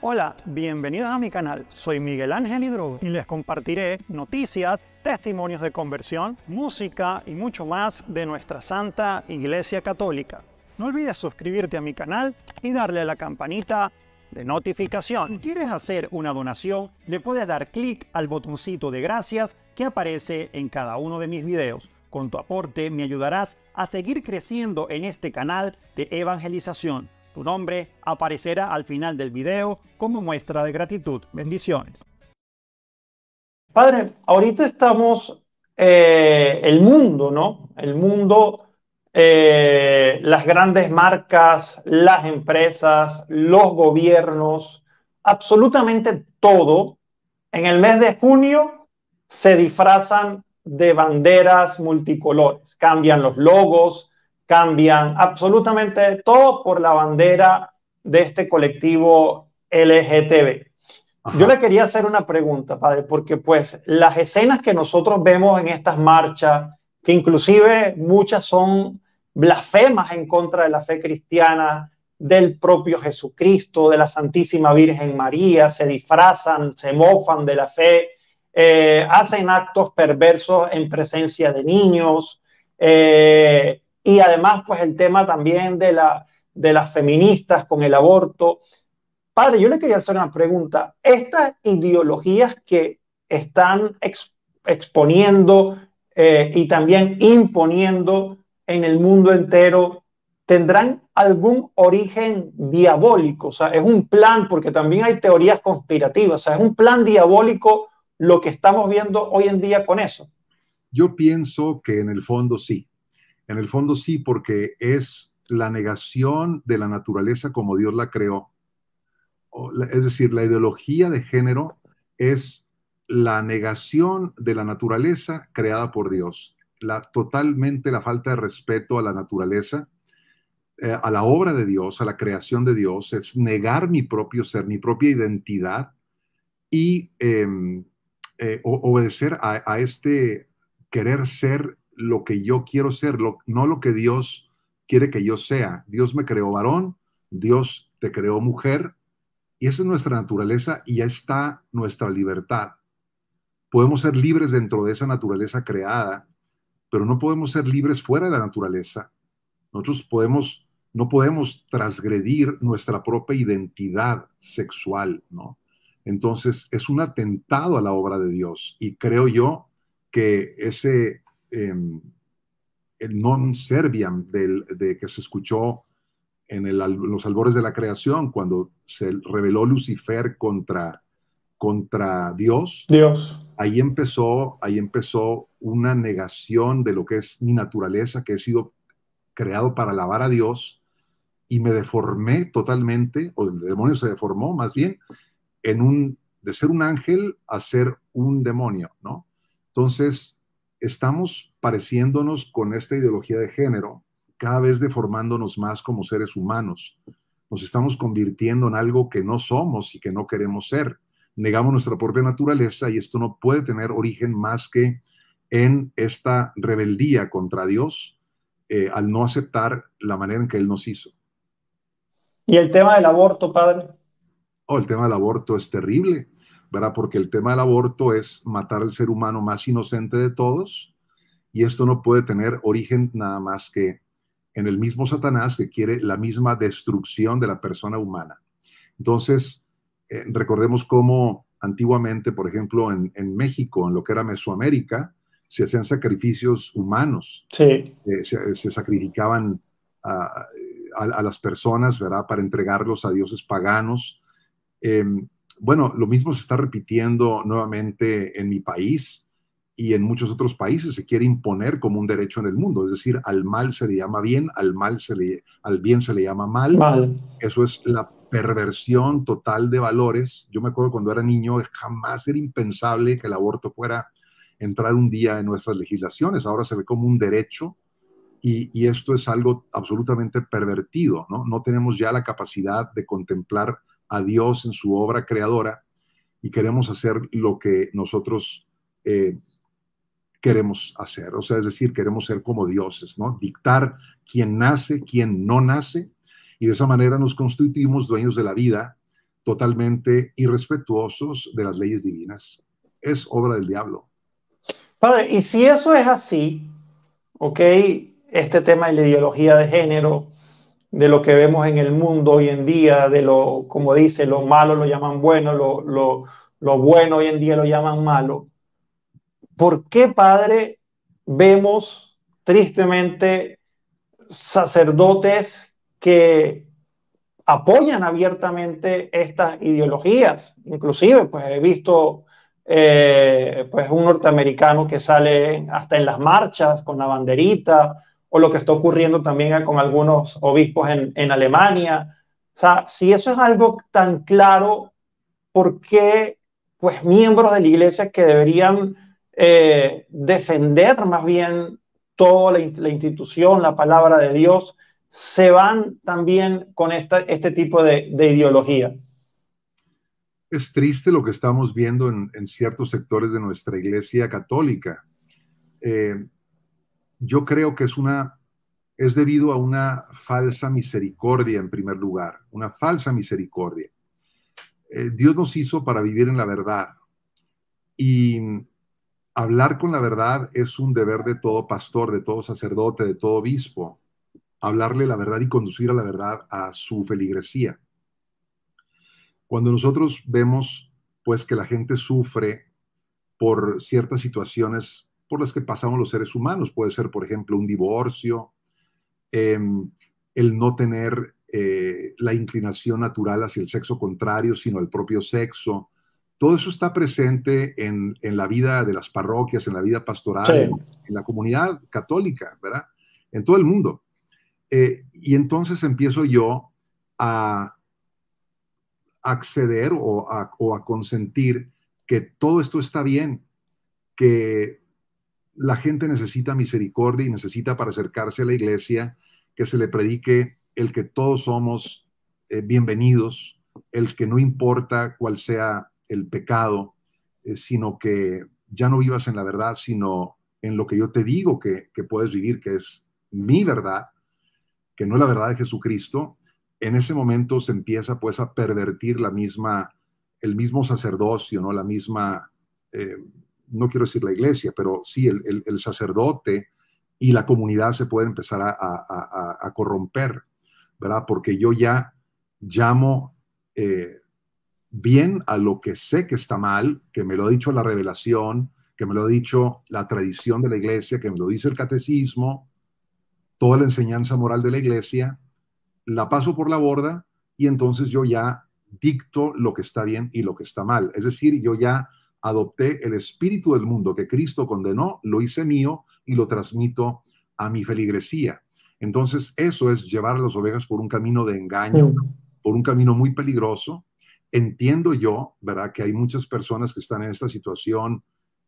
Hola, bienvenidos a mi canal. Soy Miguel Ángel Hidro y les compartiré noticias, testimonios de conversión, música y mucho más de nuestra Santa Iglesia Católica. No olvides suscribirte a mi canal y darle a la campanita de notificación. Si quieres hacer una donación, le puedes dar clic al botoncito de gracias que aparece en cada uno de mis videos. Con tu aporte me ayudarás a seguir creciendo en este canal de evangelización nombre aparecerá al final del video como muestra de gratitud. Bendiciones. Padre, ahorita estamos, eh, el mundo, ¿no? El mundo, eh, las grandes marcas, las empresas, los gobiernos, absolutamente todo, en el mes de junio se disfrazan de banderas multicolores, cambian los logos, cambian absolutamente todo por la bandera de este colectivo LGTB. Yo le quería hacer una pregunta, padre, porque pues las escenas que nosotros vemos en estas marchas, que inclusive muchas son blasfemas en contra de la fe cristiana, del propio Jesucristo, de la Santísima Virgen María, se disfrazan, se mofan de la fe, eh, hacen actos perversos en presencia de niños, eh, y además, pues el tema también de, la, de las feministas con el aborto. Padre, yo le quería hacer una pregunta. Estas ideologías que están exponiendo eh, y también imponiendo en el mundo entero, ¿tendrán algún origen diabólico? O sea, es un plan, porque también hay teorías conspirativas, o sea, es un plan diabólico lo que estamos viendo hoy en día con eso. Yo pienso que en el fondo sí. En el fondo sí, porque es la negación de la naturaleza como Dios la creó. Es decir, la ideología de género es la negación de la naturaleza creada por Dios. La, totalmente la falta de respeto a la naturaleza, eh, a la obra de Dios, a la creación de Dios, es negar mi propio ser, mi propia identidad y em, eh, obedecer a, este querer ser lo que yo quiero ser, no lo que Dios quiere que yo sea. Dios me creó varón, Dios te creó mujer, y esa es nuestra naturaleza y ya está nuestra libertad. Podemos ser libres dentro de esa naturaleza creada, pero no podemos ser libres fuera de la naturaleza. Nosotros podemos, no podemos transgredir nuestra propia identidad sexual, ¿no? Entonces es un atentado a la obra de Dios y creo yo que ese Em, el non serviam de que se escuchó en, los albores de la creación, cuando se reveló Lucifer contra, contra Dios. Dios. Ahí empezó, ahí empezó una negación de lo que es mi naturaleza, que he sido creado para alabar a Dios, y me deformé totalmente, o el demonio se deformó más bien, en un, de ser un ángel a ser un demonio, ¿no? Entonces, estamos pareciéndonos con esta ideología de género, cada vez deformándonos más como seres humanos. Nos estamos convirtiendo en algo que no somos y que no queremos ser. Negamos nuestra propia naturaleza y esto no puede tener origen más que en esta rebeldía contra Dios eh, al no aceptar la manera en que Él nos hizo. ¿Y el tema del aborto, padre? Oh, el tema del aborto es terrible. ¿verdad? Porque el tema del aborto es matar al ser humano más inocente de todos y esto no puede tener origen nada más que en el mismo Satanás que quiere la misma destrucción de la persona humana. Entonces, eh, recordemos cómo antiguamente, por ejemplo, en, México, en lo que era Mesoamérica, se hacían sacrificios humanos. Sí. Eh, se, sacrificaban a, las personas, ¿verdad?, para entregarlos a dioses paganos. Em, bueno, lo mismo se está repitiendo nuevamente en mi país y en muchos otros países. Se quiere imponer como un derecho en el mundo. Es decir, al mal se le llama bien, al, mal se le, al bien se le llama mal. Eso es la perversión total de valores. Yo me acuerdo cuando era niño, jamás era impensable que el aborto fuera entrar un día en nuestras legislaciones. Ahora se ve como un derecho y, esto es algo absolutamente pervertido, ¿no? No tenemos ya la capacidad de contemplar a Dios en su obra creadora y queremos hacer lo que nosotros eh, queremos hacer. O sea, es decir, queremos ser como dioses, ¿no? Dictar quién nace, quién no nace, y de esa manera nos constituimos dueños de la vida, totalmente irrespetuosos de las leyes divinas. Es obra del diablo. Padre, y si eso es así, ¿ok? Este tema de la ideología de género, de lo que vemos en el mundo hoy en día, de lo, como dice, lo malo lo llaman bueno, lo, lo bueno hoy en día lo llaman malo. ¿Por qué, Padre, vemos tristemente sacerdotes que apoyan abiertamente estas ideologías? Inclusive, pues he visto eh, pues un norteamericano que sale hasta en las marchas con la banderita, o lo que está ocurriendo también con algunos obispos en, Alemania. O sea, si eso es algo tan claro, ¿por qué pues, miembros de la iglesia que deberían eh, defender más bien toda la, institución, la palabra de Dios, se van también con esta, este tipo de, ideología? Es triste lo que estamos viendo en, ciertos sectores de nuestra iglesia católica. Eh, yo creo que es una es debido a una falsa misericordia en primer lugar, una falsa misericordia. Eh, Dios nos hizo para vivir en la verdad y hablar con la verdad es un deber de todo pastor, de todo sacerdote, de todo obispo, hablarle la verdad y conducir a la verdad a su feligresía. Cuando nosotros vemos pues que la gente sufre por ciertas situaciones por las que pasamos los seres humanos. Puede ser, por ejemplo, un divorcio, em, el no tener eh, la inclinación natural hacia el sexo contrario, sino el propio sexo. Todo eso está presente en, la vida de las parroquias, en la vida pastoral, en, la comunidad católica, ¿verdad? En todo el mundo. Eh, y entonces empiezo yo a acceder o a consentir que todo esto está bien, que la gente necesita misericordia y necesita para acercarse a la iglesia que se le predique el que todos somos eh, bienvenidos, el que no importa cuál sea el pecado, eh, sino que ya no vivas en la verdad, sino en lo que yo te digo que, puedes vivir, que es mi verdad, que no es la verdad de Jesucristo, en ese momento se empieza pues a pervertir la misma, el mismo sacerdocio, ¿no? La misma, eh, no quiero decir la iglesia, pero sí el, sacerdote y la comunidad se puede empezar a, corromper, ¿verdad? Porque yo ya llamo eh, bien a lo que sé que está mal, que me lo ha dicho la revelación, que me lo ha dicho la tradición de la iglesia, que me lo dice el catecismo, toda la enseñanza moral de la iglesia, la paso por la borda y entonces yo ya dicto lo que está bien y lo que está mal. Es decir, yo ya adopté el espíritu del mundo que Cristo condenó, lo hice mío y lo transmito a mi feligresía. Entonces, eso es llevar a las ovejas por un camino de engaño, por un camino muy peligroso. Entiendo yo, ¿verdad?, que hay muchas personas que están en esta situación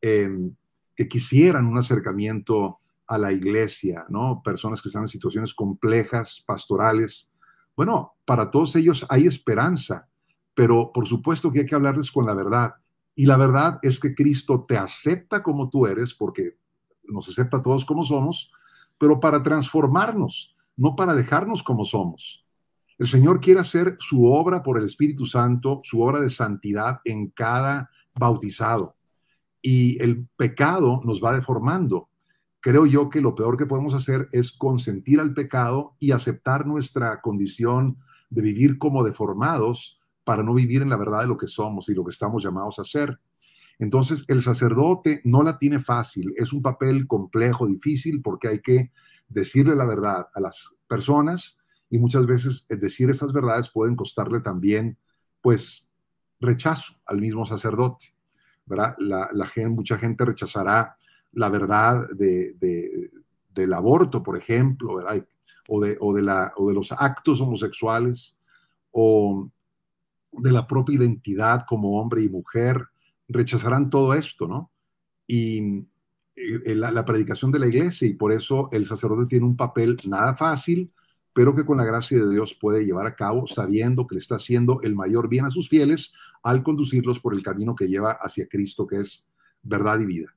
em, que quisieran un acercamiento a la iglesia, ¿no? Personas que están en situaciones complejas, pastorales. Bueno, para todos ellos hay esperanza, pero por supuesto que hay que hablarles con la verdad y la verdad es que Cristo te acepta como tú eres, porque nos acepta a todos como somos, pero para transformarnos, no para dejarnos como somos. El Señor quiere hacer su obra por el Espíritu Santo, su obra de santidad en cada bautizado. Y el pecado nos va deformando. Creo yo que lo peor que podemos hacer es consentir al pecado y aceptar nuestra condición de vivir como deformados para no vivir en la verdad de lo que somos y lo que estamos llamados a ser. Entonces, el sacerdote no la tiene fácil, es un papel complejo, difícil, porque hay que decirle la verdad a las personas y muchas veces eh, decir esas verdades pueden costarle también, pues, rechazo al mismo sacerdote. ¿verdad? La, mucha gente rechazará la verdad del aborto, por ejemplo, O, de, la, o de los actos homosexuales, o de la propia identidad como hombre y mujer, rechazarán todo esto, ¿no? Y eh, eh, la, predicación de la iglesia, y por eso el sacerdote tiene un papel nada fácil, pero que con la gracia de Dios puede llevar a cabo sabiendo que le está haciendo el mayor bien a sus fieles al conducirlos por el camino que lleva hacia Cristo, que es verdad y vida.